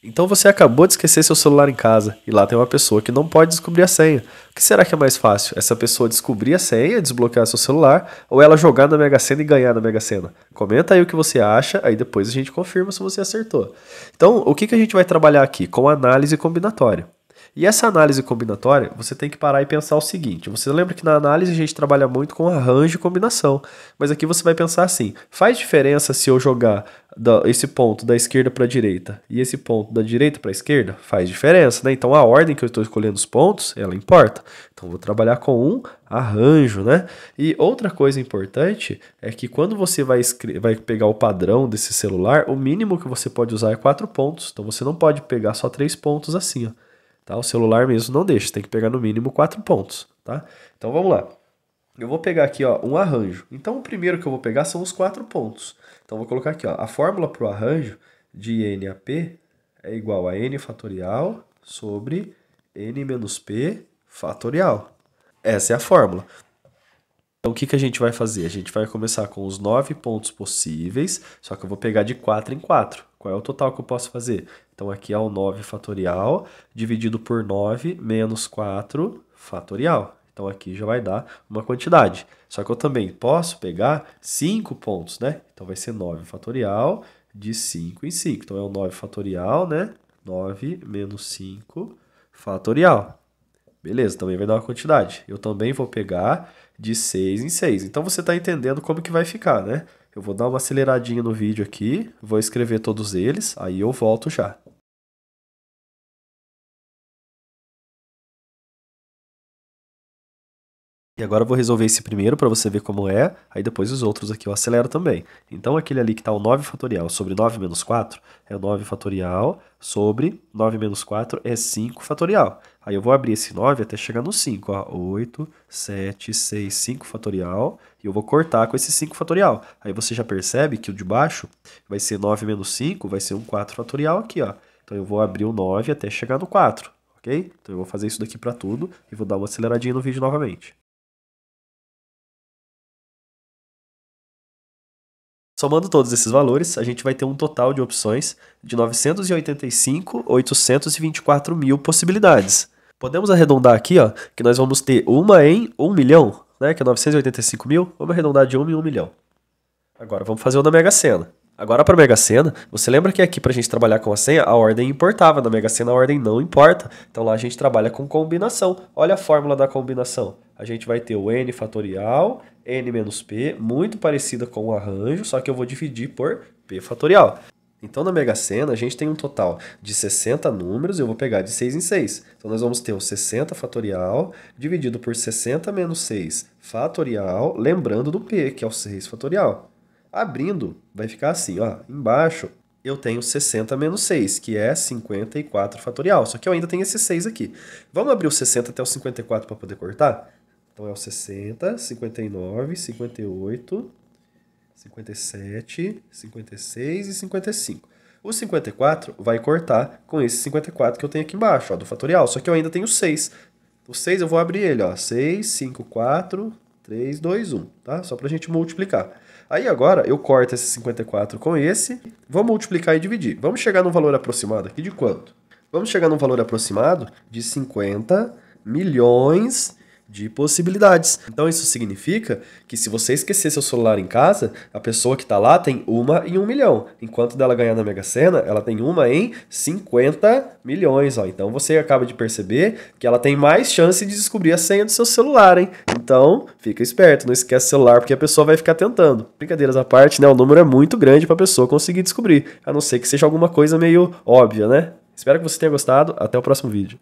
Então você acabou de esquecer seu celular em casa e lá tem uma pessoa que não pode descobrir a senha. O que será que é mais fácil? Essa pessoa descobrir a senha, desbloquear seu celular ou ela jogar na Mega Sena e ganhar na Mega Sena? Comenta aí o que você acha, aí depois a gente confirma se você acertou. Então, o que, que a gente vai trabalhar aqui? Com análise combinatória. E essa análise combinatória, você tem que parar e pensar o seguinte: você lembra que na análise a gente trabalha muito com arranjo e combinação, mas aqui você vai pensar assim: faz diferença se eu jogar da, esse ponto da esquerda para a direita e esse ponto da direita para a esquerda faz diferença, né? Então a ordem que eu estou escolhendo os pontos, ela importa. Então vou trabalhar com um arranjo, né? E outra coisa importante é que quando você vai, vai pegar o padrão desse celular, o mínimo que você pode usar é quatro pontos. Então você não pode pegar só três pontos assim, ó, tá? O celular mesmo não deixa, tem que pegar no mínimo quatro pontos, tá? Então vamos lá eu vou pegar aqui ó, um arranjo. Então, o primeiro que eu vou pegar são os quatro pontos. Então, eu vou colocar aqui ó, a fórmula para o arranjo de n a p é igual a n fatorial sobre n menos p fatorial. Essa é a fórmula. Então, o que, que a gente vai fazer? A gente vai começar com os nove pontos possíveis, só que eu vou pegar de 4 em 4. Qual é o total que eu posso fazer? Então, aqui é o 9 fatorial dividido por 9 menos 4 fatorial. Então aqui já vai dar uma quantidade. Só que eu também posso pegar 5 pontos, né? Então vai ser 9 fatorial de 5 em 5. Então é o 9 fatorial, né? 9 menos 5 fatorial. Beleza, também vai dar uma quantidade. Eu também vou pegar de 6 em 6. Então você está entendendo como que vai ficar, né? Eu vou dar uma aceleradinha no vídeo aqui, vou escrever todos eles, aí eu volto já. E agora eu vou resolver esse primeiro para você ver como é, aí depois os outros aqui eu acelero também. Então aquele ali que está o 9 fatorial sobre 9 menos 4 é 9 fatorial sobre 9 menos 4 é 5 fatorial. Aí eu vou abrir esse 9 até chegar no 5, ó, 8, 7, 6, 5 fatorial, e eu vou cortar com esse 5 fatorial. Aí você já percebe que o de baixo vai ser 9 menos 5, vai ser um 4 fatorial aqui, ó. Então eu vou abrir o 9 até chegar no 4, ok? Então eu vou fazer isso daqui para tudo e vou dar uma aceleradinha no vídeo novamente. Somando todos esses valores, a gente vai ter um total de opções de 985.824 mil possibilidades. Podemos arredondar aqui, ó, que nós vamos ter uma em 1 milhão, né, que é 985 mil, vamos arredondar de 1 em 1 milhão. Agora, vamos fazer o da Mega Sena. Agora, para a Mega Sena, você lembra que aqui para a gente trabalhar com a senha, a ordem importava, na Mega Sena a ordem não importa. Então lá a gente trabalha com combinação. Olha a fórmula da combinação a gente vai ter o n fatorial, n menos p, muito parecida com o arranjo, só que eu vou dividir por p fatorial. Então, na Mega Sena, a gente tem um total de 60 números e eu vou pegar de 6 em 6. Então, nós vamos ter o 60 fatorial dividido por 60 menos 6 fatorial, lembrando do P, que é o 6 fatorial. Abrindo, vai ficar assim, ó, embaixo eu tenho 60 menos 6, que é 54 fatorial. Só que eu ainda tenho esse 6 aqui. Vamos abrir o 60 até o 54 para poder cortar? Então é o 60, 59, 58, 57, 56 e 55. O 54 vai cortar com esse 54 que eu tenho aqui embaixo, ó, do fatorial. Só que eu ainda tenho 6. O 6 eu vou abrir ele, ó. 6, 5, 4, 3, 2, 1, tá? Só pra gente multiplicar. Aí agora eu corto esse 54 com esse, vou multiplicar e dividir. Vamos chegar num valor aproximado aqui de quanto? Vamos chegar num valor aproximado de 50 milhões de possibilidades. Então isso significa que se você esquecer seu celular em casa, a pessoa que está lá tem uma em um milhão. Enquanto dela ganhar na Mega Sena, ela tem uma em 50 milhões. Ó. Então você acaba de perceber que ela tem mais chance de descobrir a senha do seu celular, hein? Então fica esperto, não esquece o celular porque a pessoa vai ficar tentando. Brincadeiras à parte, né? O número é muito grande para a pessoa conseguir descobrir, a não ser que seja alguma coisa meio óbvia, né? Espero que você tenha gostado. Até o próximo vídeo.